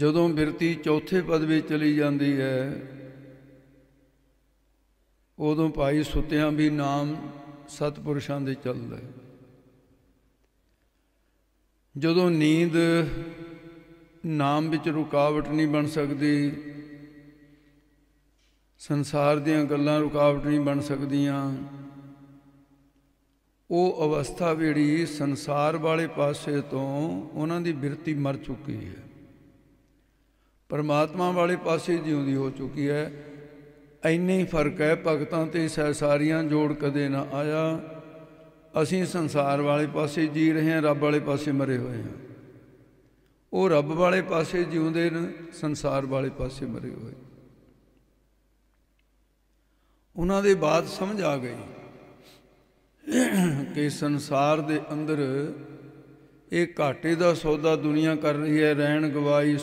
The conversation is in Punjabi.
ਜਦੋਂ ਬਿਰਤੀ ਚੌਥੇ ਪਦ ਵਿੱਚ ਚਲੀ ਜਾਂਦੀ ਹੈ ਉਦੋਂ ਭਾਈ ਸੁੱਤਿਆਂ ਵੀ ਨਾਮ ਸਤਪੁਰਸ਼ਾਂ ਦੇ ਚੱਲਦਾ ਹੈ ਜਦੋਂ ਨੀਂਦ ਨਾਮ ਵਿੱਚ ਰੁਕਾਵਟ ਨਹੀਂ ਬਣ ਸਕਦੀ ਸੰਸਾਰ ਦੀਆਂ ਗੱਲਾਂ ਰੁਕਾਵਟ ਨਹੀਂ ਬਣ ਸਕਦੀਆਂ ਉਹ ਅਵਸਥਾ ਜਿਹੜੀ ਸੰਸਾਰ ਵਾਲੇ ਪਾਸੇ ਤੋਂ ਉਹਨਾਂ ਦੀ ਬਿਰਤੀ ਮਰ ਚੁੱਕੀ ਹੈ ਪਰਮਾਤਮਾ ਵਾਲੇ ਪਾਸੇ ਜਿਉਂਦੀ ਹੋ ਚੁੱਕੀ ਹੈ ਐਨੇ ਹੀ ਫਰਕ ਹੈ ਭਗਤਾਂ ਤੇ ਸਹਸਾਰੀਆਂ ਜੋੜ ਕਦੇ ਨਾ ਆਇਆ ਅਸੀਂ ਸੰਸਾਰ ਵਾਲੇ ਪਾਸੇ ਜੀ ਰਹੇ ਹਾਂ ਰੱਬ ਵਾਲੇ ਪਾਸੇ ਮਰੇ ਹੋਏ ਹਾਂ ਉਹ ਰੱਬ ਵਾਲੇ ਪਾਸੇ ਜਿਉਂਦੇ ਨੇ ਸੰਸਾਰ ਵਾਲੇ ਪਾਸੇ ਮਰੇ ਹੋਏ ਉਹਨਾਂ ਦੇ ਬਾਤ ਸਮਝ ਆ ਗਈ ਕਿ ਸੰਸਾਰ ਦੇ ਅੰਦਰ ਇਹ ਘਾਟੇ ਦਾ ਸੌਦਾ ਦੁਨੀਆ ਕਰ ਰਹੀ ਹੈ ਰਹਿਣ ਗਵਾਈ